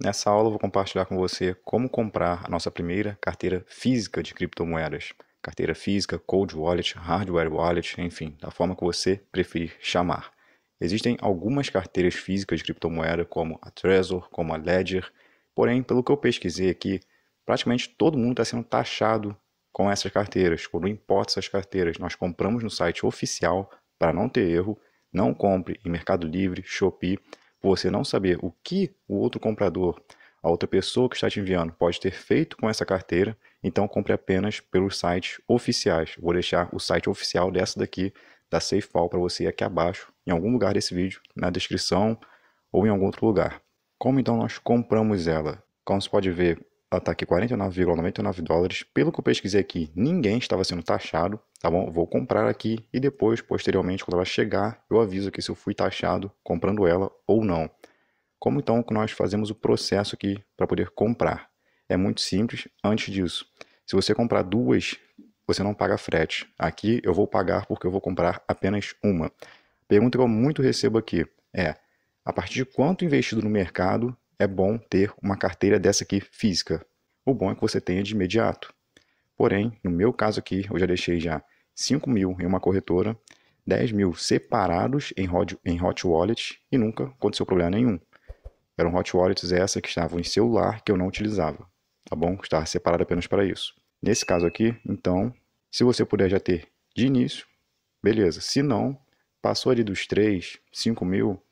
Nessa aula, eu vou compartilhar com você como comprar a nossa primeira carteira física de criptomoedas. Carteira física, cold wallet, hardware wallet, enfim, da forma que você preferir chamar. Existem algumas carteiras físicas de criptomoeda, como a Trezor, como a Ledger, porém, pelo que eu pesquisei aqui, praticamente todo mundo está sendo taxado com essas carteiras, por não importa essas carteiras. Nós compramos no site oficial, para não ter erro, não compre em Mercado Livre, Shopee, você não saber o que o outro comprador, a outra pessoa que está te enviando, pode ter feito com essa carteira, então compre apenas pelos sites oficiais. Vou deixar o site oficial dessa daqui, da SafeFall, para você aqui abaixo, em algum lugar desse vídeo, na descrição ou em algum outro lugar. Como então nós compramos ela? Como você pode ver, ataque 49,99 dólares. Pelo que eu pesquisei aqui, ninguém estava sendo taxado, tá bom? Vou comprar aqui e depois, posteriormente, quando ela chegar, eu aviso aqui se eu fui taxado comprando ela ou não. Como então que nós fazemos o processo aqui para poder comprar? É muito simples. Antes disso, se você comprar duas, você não paga frete. Aqui eu vou pagar porque eu vou comprar apenas uma. Pergunta que eu muito recebo aqui é: a partir de quanto investido no mercado é bom ter uma carteira dessa aqui física. O bom é que você tenha de imediato. Porém, no meu caso aqui, eu já deixei já 5 mil em uma corretora, 10 mil separados em hot, em hot wallet e nunca aconteceu problema nenhum. Eram hot wallets essa que estavam em celular que eu não utilizava, tá bom? Estava separado apenas para isso. Nesse caso aqui, então, se você puder já ter de início, beleza. Se não, passou ali dos 3, 5 mil,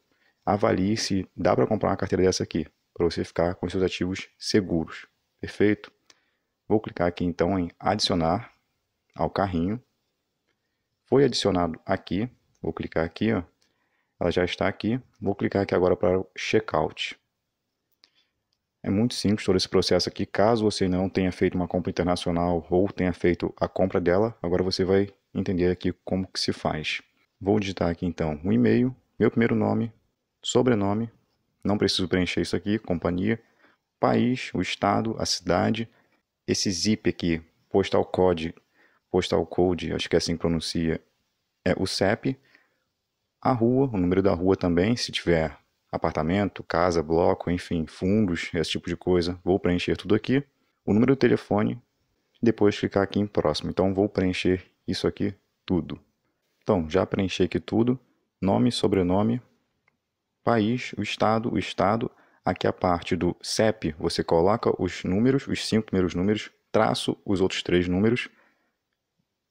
avalie se dá para comprar uma carteira dessa aqui, para você ficar com seus ativos seguros. Perfeito? Vou clicar aqui então em adicionar ao carrinho. Foi adicionado aqui, vou clicar aqui, ó. ela já está aqui. Vou clicar aqui agora para o checkout. É muito simples todo esse processo aqui. Caso você não tenha feito uma compra internacional ou tenha feito a compra dela, agora você vai entender aqui como que se faz. Vou digitar aqui então o um e-mail, meu primeiro nome, sobrenome, não preciso preencher isso aqui, companhia, país, o estado, a cidade, esse zip aqui, postal code, postal code, acho que é assim que pronuncia, é o CEP, a rua, o número da rua também, se tiver apartamento, casa, bloco, enfim, fundos, esse tipo de coisa, vou preencher tudo aqui, o número do telefone, depois clicar aqui em próximo. Então vou preencher isso aqui tudo. Então, já preenchi aqui tudo, nome, sobrenome, país, o estado, o estado. Aqui a parte do CEP, você coloca os números, os cinco primeiros números, traço os outros três números.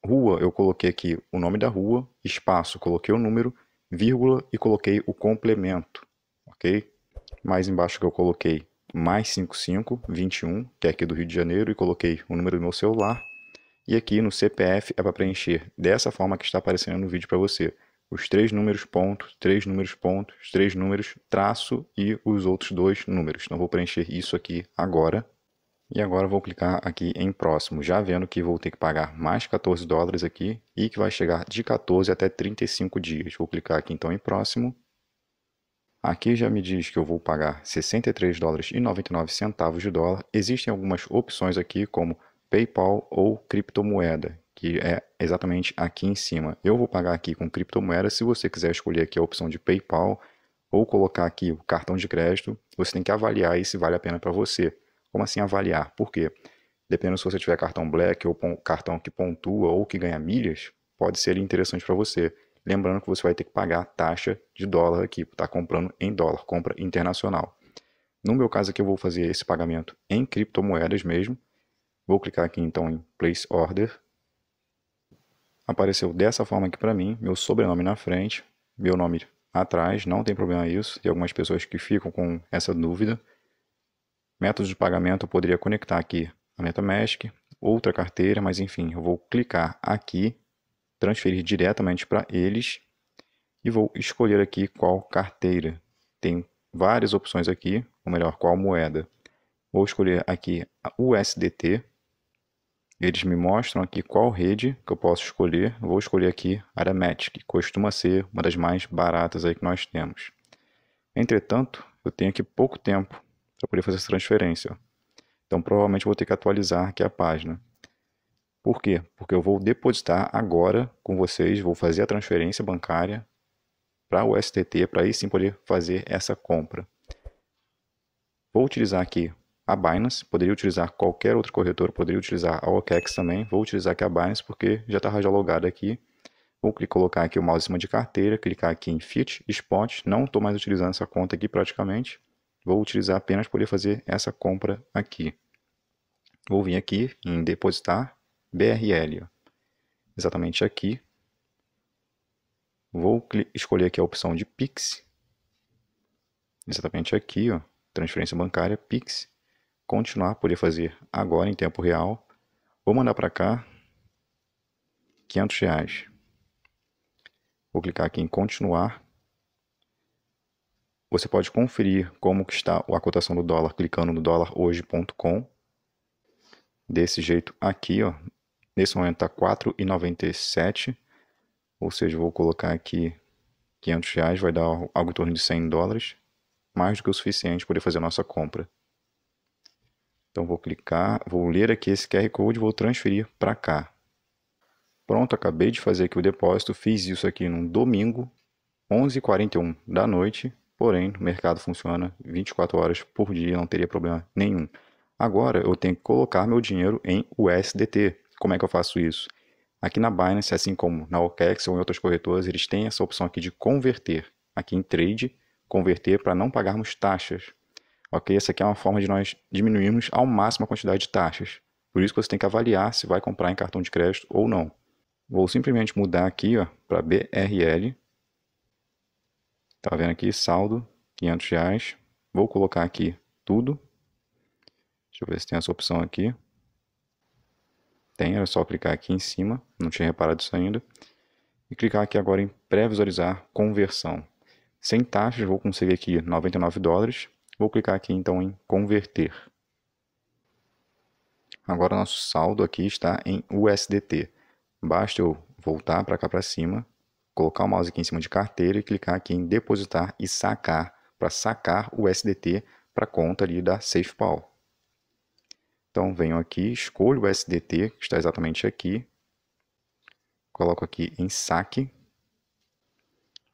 Rua, eu coloquei aqui o nome da rua, espaço, coloquei o número, vírgula e coloquei o complemento, ok? Mais embaixo que eu coloquei mais 55, 21, que é aqui do Rio de Janeiro, e coloquei o número do meu celular. E aqui no CPF é para preencher dessa forma que está aparecendo no vídeo para você os três números ponto, três números ponto, três números traço e os outros dois números. Então vou preencher isso aqui agora. E agora vou clicar aqui em próximo, já vendo que vou ter que pagar mais 14 dólares aqui e que vai chegar de 14 até 35 dias. Vou clicar aqui então em próximo. Aqui já me diz que eu vou pagar 63 dólares e 99 centavos de dólar. Existem algumas opções aqui como PayPal ou criptomoeda, que é exatamente aqui em cima. Eu vou pagar aqui com criptomoeda, se você quiser escolher aqui a opção de PayPal ou colocar aqui o cartão de crédito, você tem que avaliar aí se vale a pena para você. Como assim avaliar? Por quê? Dependendo se você tiver cartão Black ou cartão que pontua ou que ganha milhas, pode ser interessante para você. Lembrando que você vai ter que pagar a taxa de dólar aqui, está comprando em dólar, compra internacional. No meu caso aqui eu vou fazer esse pagamento em criptomoedas mesmo. Vou clicar aqui então em Place Order apareceu dessa forma aqui para mim, meu sobrenome na frente, meu nome atrás, não tem problema isso, tem algumas pessoas que ficam com essa dúvida. Método de pagamento eu poderia conectar aqui a MetaMask, outra carteira, mas enfim, eu vou clicar aqui, transferir diretamente para eles e vou escolher aqui qual carteira. Tem várias opções aqui, ou melhor, qual moeda. Vou escolher aqui a USDT, eles me mostram aqui qual rede que eu posso escolher. Vou escolher aqui Aramatic, que costuma ser uma das mais baratas aí que nós temos. Entretanto, eu tenho aqui pouco tempo para poder fazer essa transferência. Então, provavelmente vou ter que atualizar aqui a página. Por quê? Porque eu vou depositar agora com vocês, vou fazer a transferência bancária para o STT, para aí sim poder fazer essa compra. Vou utilizar aqui a Binance, poderia utilizar qualquer outro corretor, poderia utilizar a OKEx também, vou utilizar aqui a Binance porque já estava já logada aqui. Vou colocar aqui o mouse em cima de carteira, clicar aqui em Fit, Spot, não estou mais utilizando essa conta aqui praticamente, vou utilizar apenas poder fazer essa compra aqui. Vou vir aqui em Depositar, BRL, exatamente aqui. Vou escolher aqui a opção de Pix, exatamente aqui, ó, transferência bancária, Pix continuar poder fazer agora em tempo real. Vou mandar para cá 500 reais. Vou clicar aqui em continuar. Você pode conferir como que está a cotação do dólar clicando no dólarhoje.com. Desse jeito aqui, ó. Nesse momento está 4,97. Ou seja, vou colocar aqui 500 reais, vai dar algo em torno de 100 dólares. Mais do que o suficiente para poder fazer a nossa compra. Então vou clicar, vou ler aqui esse QR Code, vou transferir para cá. Pronto, acabei de fazer aqui o depósito, fiz isso aqui num domingo, 11h41 da noite, porém o mercado funciona 24 horas por dia, não teria problema nenhum. Agora eu tenho que colocar meu dinheiro em USDT. Como é que eu faço isso? Aqui na Binance, assim como na OKEx ou em outras corretoras, eles têm essa opção aqui de converter. Aqui em Trade, converter para não pagarmos taxas Ok? Essa aqui é uma forma de nós diminuirmos ao máximo a quantidade de taxas. Por isso que você tem que avaliar se vai comprar em cartão de crédito ou não. Vou simplesmente mudar aqui para BRL. Tá vendo aqui? Saldo, 500 reais. Vou colocar aqui tudo. Deixa eu ver se tem essa opção aqui. Tem, era só clicar aqui em cima. Não tinha reparado isso ainda. E clicar aqui agora em pré-visualizar conversão. Sem taxas, vou conseguir aqui 99 dólares. Vou clicar aqui então em converter. Agora nosso saldo aqui está em USDT. Basta eu voltar para cá para cima, colocar o mouse aqui em cima de carteira e clicar aqui em depositar e sacar, para sacar o USDT para a conta ali da SafePal. Então venho aqui, escolho o USDT, que está exatamente aqui, coloco aqui em saque.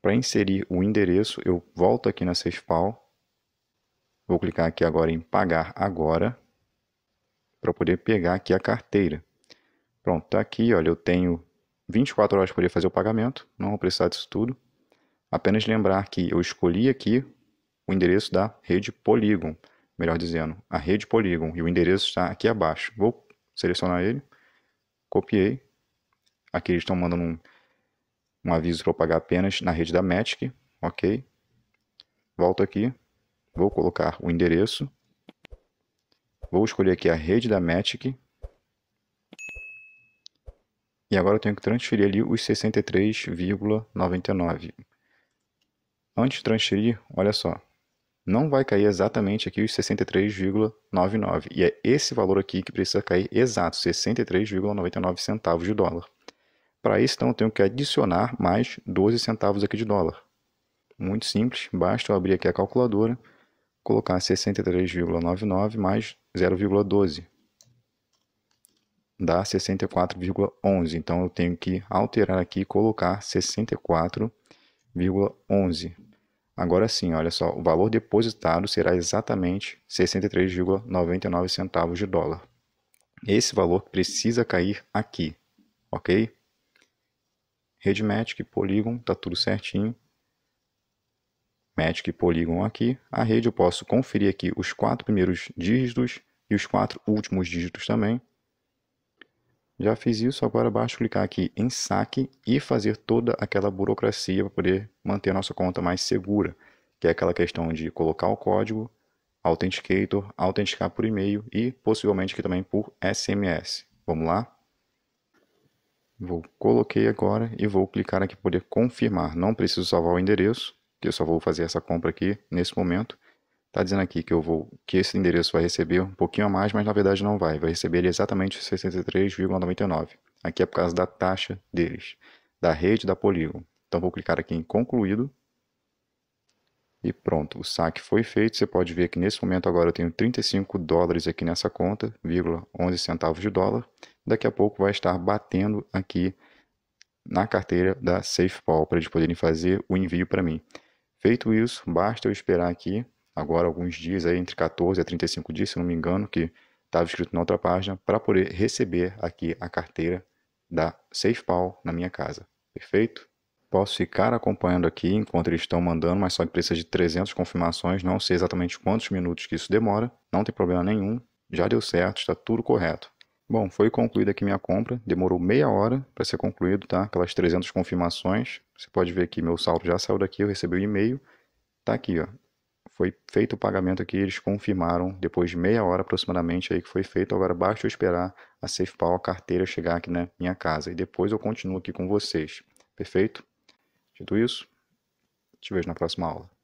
Para inserir o endereço, eu volto aqui na SafePal, Vou clicar aqui agora em pagar agora para poder pegar aqui a carteira. Pronto, está aqui, olha, eu tenho 24 horas para poder fazer o pagamento, não vou precisar disso tudo. Apenas lembrar que eu escolhi aqui o endereço da rede Polygon, melhor dizendo, a rede Polygon, e o endereço está aqui abaixo. Vou selecionar ele, copiei. Aqui eles estão mandando um, um aviso para eu pagar apenas na rede da Matic, ok? Volto aqui, Vou colocar o endereço. Vou escolher aqui a rede da Matic. E agora eu tenho que transferir ali os 63,99. Antes de transferir, olha só, não vai cair exatamente aqui os 63,99. E é esse valor aqui que precisa cair exato, 63,99 centavos de dólar. Para isso, então, eu tenho que adicionar mais 12 centavos aqui de dólar. Muito simples, basta eu abrir aqui a calculadora colocar 63,99 mais 0,12 dá 64,11. Então eu tenho que alterar aqui e colocar 64,11. Agora sim, olha só, o valor depositado será exatamente 63,99 centavos de dólar. Esse valor precisa cair aqui, ok? Redmatic, Polygon, tá tudo certinho. Magic e Polygon aqui. A rede eu posso conferir aqui os quatro primeiros dígitos e os quatro últimos dígitos também. Já fiz isso, agora basta clicar aqui em saque e fazer toda aquela burocracia para poder manter a nossa conta mais segura, que é aquela questão de colocar o código, Authenticator, autenticar por e-mail e possivelmente aqui também por SMS. Vamos lá? Vou coloquei agora e vou clicar aqui para poder confirmar. Não preciso salvar o endereço que eu só vou fazer essa compra aqui nesse momento, está dizendo aqui que eu vou que esse endereço vai receber um pouquinho a mais, mas na verdade não vai, vai receber ele exatamente 63,99. Aqui é por causa da taxa deles, da rede da Polygon. Então vou clicar aqui em concluído. E pronto, o saque foi feito. Você pode ver que nesse momento agora eu tenho 35 dólares aqui nessa conta, vírgula 11 centavos de dólar. Daqui a pouco vai estar batendo aqui na carteira da SafePal para eles poderem fazer o envio para mim. Feito isso, basta eu esperar aqui, agora alguns dias, aí, entre 14 a 35 dias, se não me engano, que estava escrito na outra página, para poder receber aqui a carteira da SafePal na minha casa. Perfeito? Posso ficar acompanhando aqui enquanto eles estão mandando, mas só que precisa de 300 confirmações, não sei exatamente quantos minutos que isso demora, não tem problema nenhum, já deu certo, está tudo correto. Bom, foi concluída aqui minha compra, demorou meia hora para ser concluído, tá? Aquelas 300 confirmações, você pode ver que meu saldo já saiu daqui, eu recebi o um e-mail, tá aqui, ó. Foi feito o pagamento aqui, eles confirmaram depois de meia hora aproximadamente aí que foi feito, agora basta eu esperar a SafePal, a carteira chegar aqui na minha casa e depois eu continuo aqui com vocês, perfeito? Dito isso, te vejo na próxima aula.